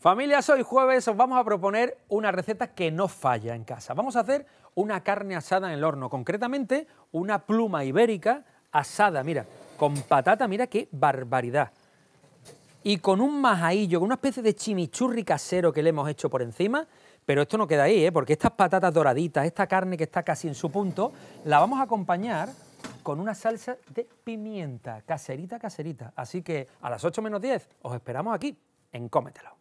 Familia, hoy jueves os vamos a proponer una receta que no falla en casa. Vamos a hacer una carne asada en el horno, concretamente una pluma ibérica asada, mira, con patata, mira qué barbaridad. Y con un majaillo, con una especie de chimichurri casero que le hemos hecho por encima, pero esto no queda ahí, ¿eh? porque estas patatas doraditas, esta carne que está casi en su punto, la vamos a acompañar con una salsa de pimienta, caserita, caserita. Así que a las 8 menos 10 os esperamos aquí en Cómetelo.